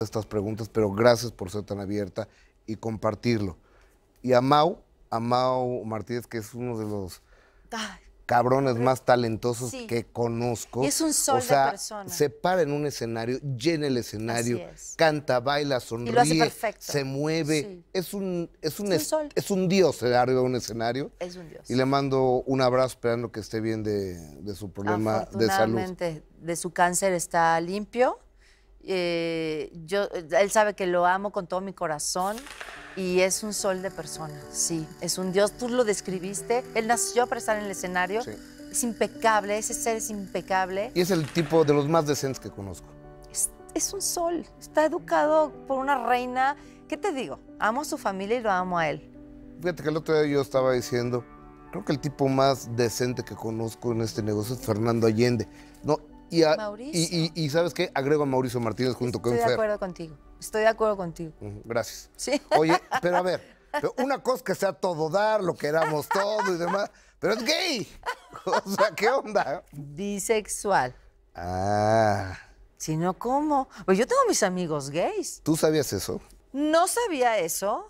estas preguntas, pero gracias por ser tan abierta y compartirlo. Y a Mau, a Mau Martínez, que es uno de los cabrones más talentosos que conozco. es un sol o sea, Se para en un escenario, llena el escenario, canta, baila, sonríe, se mueve. Es un, es un, es un, dios arriba de un escenario. Es un dios. Y le mando un abrazo esperando que esté bien de, de su problema de salud. de su cáncer está limpio eh, él sabe que lo amo con todo mi corazón y es un sol de persona, sí, es un Dios, tú lo describiste, él nació para estar en el escenario, es impecable, ese ser es impecable. Y es el tipo de los más decentes que conozco. Es, es un sol, está educado por una reina, ¿qué te digo? Amo a su familia y lo amo a él. Fíjate que el otro día yo estaba diciendo, creo que el tipo más decente que conozco en este negocio es Fernando Allende. No, y, ¿sabes qué? Agrego a Mauricio Martínez junto con Fer. Estoy de acuerdo contigo. Estoy de acuerdo contigo. Gracias. Sí. Oye, pero a ver, una cosa que sea todo dar, lo queramos todo y demás, pero es gay. O sea, ¿qué onda? Bisexual. Ah. Si no, ¿cómo? Pues yo tengo mis amigos gays. ¿Tú sabías eso? No sabía eso.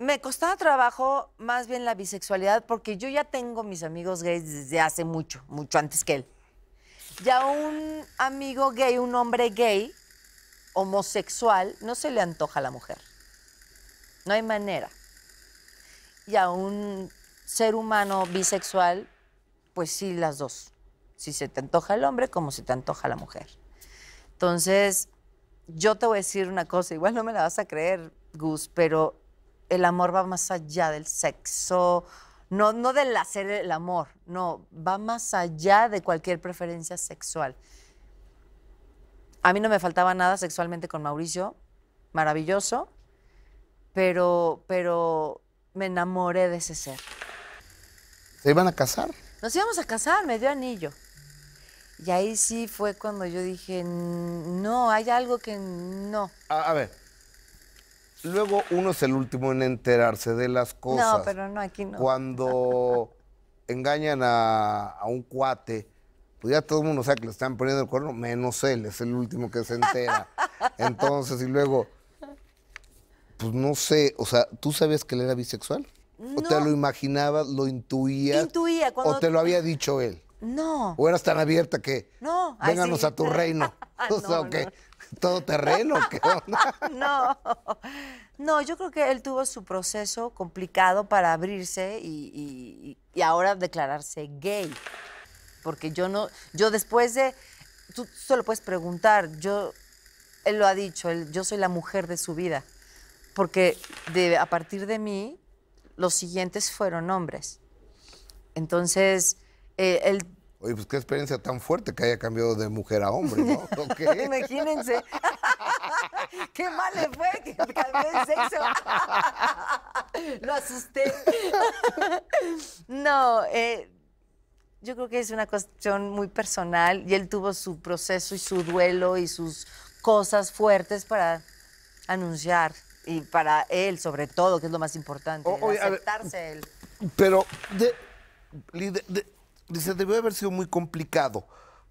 Me costaba trabajo más bien la bisexualidad porque yo ya tengo mis amigos gays desde hace mucho, mucho antes que él. Ya un amigo gay, un hombre gay, homosexual, no se le antoja a la mujer. No hay manera. Y a un ser humano bisexual, pues sí, las dos. Si se te antoja el hombre, como si te antoja la mujer. Entonces, yo te voy a decir una cosa, igual no me la vas a creer, Gus, pero el amor va más allá del sexo, no, no del hacer el amor, no, va más allá de cualquier preferencia sexual. A mí no me faltaba nada sexualmente con Mauricio, maravilloso, pero, pero me enamoré de ese ser. ¿Se iban a casar? Nos íbamos a casar, me dio anillo. Y ahí sí fue cuando yo dije, no, hay algo que no. a ver, luego uno es el último en enterarse de las cosas. No, pero no, aquí no. Cuando engañan a, un cuate, pues ya todo el mundo sabe que le están poniendo el cuerno, menos él, es el último que se entera. Entonces, y luego, pues no sé, o sea, ¿tú sabías que él era bisexual? ¿O te lo imaginabas, lo intuías? Intuía. ¿O te lo había dicho él? No. ¿O eras tan abierta que no, vénganos a tu reino? Ah, no, ¿Todo terreno? no. yo creo que él tuvo su proceso complicado para abrirse y, ahora declararse gay. Porque yo no, yo después de, tú solo puedes preguntar, yo, él lo ha dicho, yo soy la mujer de su vida. Porque de, a partir de mí, los siguientes fueron hombres. Entonces, eh, él Oye, pues qué experiencia tan fuerte que haya cambiado de mujer a hombre, ¿no? Imagínense. qué mal le fue que cambié el sexo. Lo asusté. no, eh, yo creo que es una cuestión muy personal y él tuvo su proceso y su duelo y sus cosas fuertes para anunciar y para él sobre todo, que es lo más importante, aceptarse a él. Pero de, dice, debió haber sido muy complicado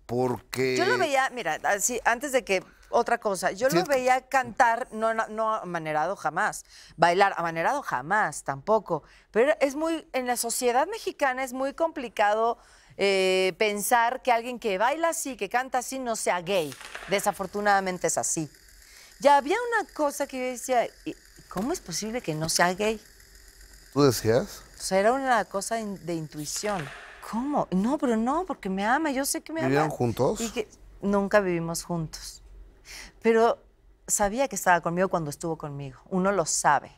porque... Yo lo veía, mira, así, antes de que otra cosa, yo lo veía cantar, no, no, amanerado jamás, bailar amanerado jamás tampoco, pero es muy, en la sociedad mexicana es muy complicado eh, pensar que alguien que baila así, que canta así, no sea gay. Desafortunadamente es así. Ya había una cosa que yo decía, ¿cómo es posible que no sea gay? ¿Tú decías? O sea, era una cosa de intuición. ¿Cómo? No, pero no, porque me ama, yo sé que me ama. ¿Vivían juntos? Y que nunca vivimos juntos. Pero sabía que estaba conmigo cuando estuvo conmigo. Uno lo sabe.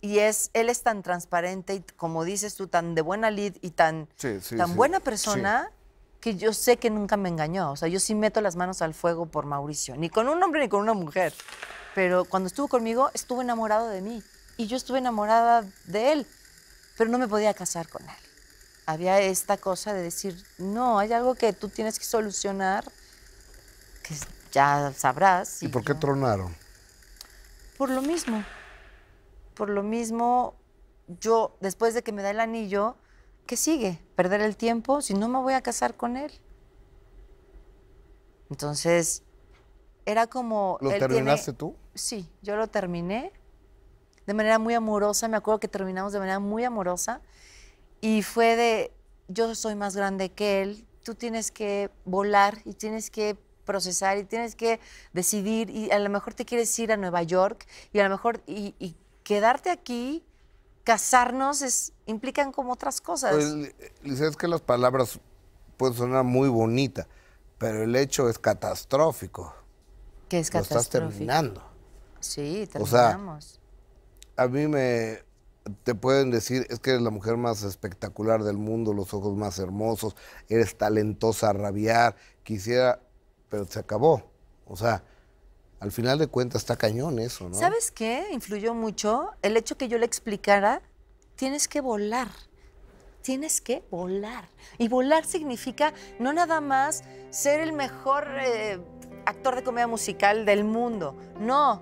Y es, él es tan transparente y como dices tú, tan de buena lid y tan, tan buena persona que yo sé que nunca me engañó. O sea, yo sí meto las manos al fuego por Mauricio, ni con un hombre ni con una mujer. Pero cuando estuvo conmigo, estuvo enamorado de mí. Y yo estuve enamorada de él, pero no me podía casar con él había esta cosa de decir, no, hay algo que tú tienes que solucionar, que ya sabrás. ¿Y, por qué tronaron? Por lo mismo. Por lo mismo, yo, después de que me da el anillo, ¿qué sigue? ¿Perder el tiempo? Si no me voy a casar con él. Entonces, era como... ¿Lo terminaste tú? Sí, yo lo terminé de manera muy amorosa. Me acuerdo que terminamos de manera muy amorosa. Y fue de, yo soy más grande que él, tú tienes que volar y tienes que procesar y tienes que decidir y a lo mejor te quieres ir a Nueva York y a lo mejor y, quedarte aquí, casarnos, es, implican como otras cosas. Pues, eh, es que las palabras pueden sonar muy bonitas, pero el hecho es catastrófico. ¿Qué es estás terminando. Sí, terminamos. O sea, a mí me, te pueden decir, es que eres la mujer más espectacular del mundo, los ojos más hermosos, eres talentosa rabiar, quisiera, pero se acabó. O sea, al final de cuentas está cañón eso, ¿no? ¿Sabes qué? Influyó mucho el hecho que yo le explicara, tienes que volar. Tienes que volar. Y volar significa no nada más ser el mejor eh, actor de comedia musical del mundo. No,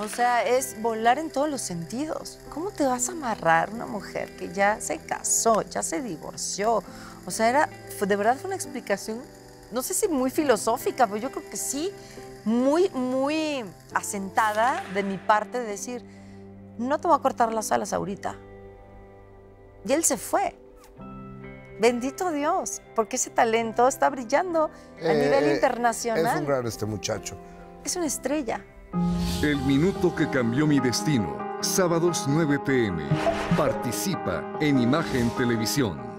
o sea, es volar en todos los sentidos. ¿Cómo te vas a amarrar una mujer que ya se casó, ya se divorció? O sea, era, de verdad fue una explicación, no sé si muy filosófica, pero yo creo que sí, muy, muy asentada de mi parte de decir, no te voy a cortar las alas ahorita. Y él se fue. Bendito Dios, porque ese talento está brillando a nivel eh, internacional. Es un gran este muchacho. Es una estrella. El minuto que cambió mi destino, sábados 9 pm. Participa en Imagen Televisión.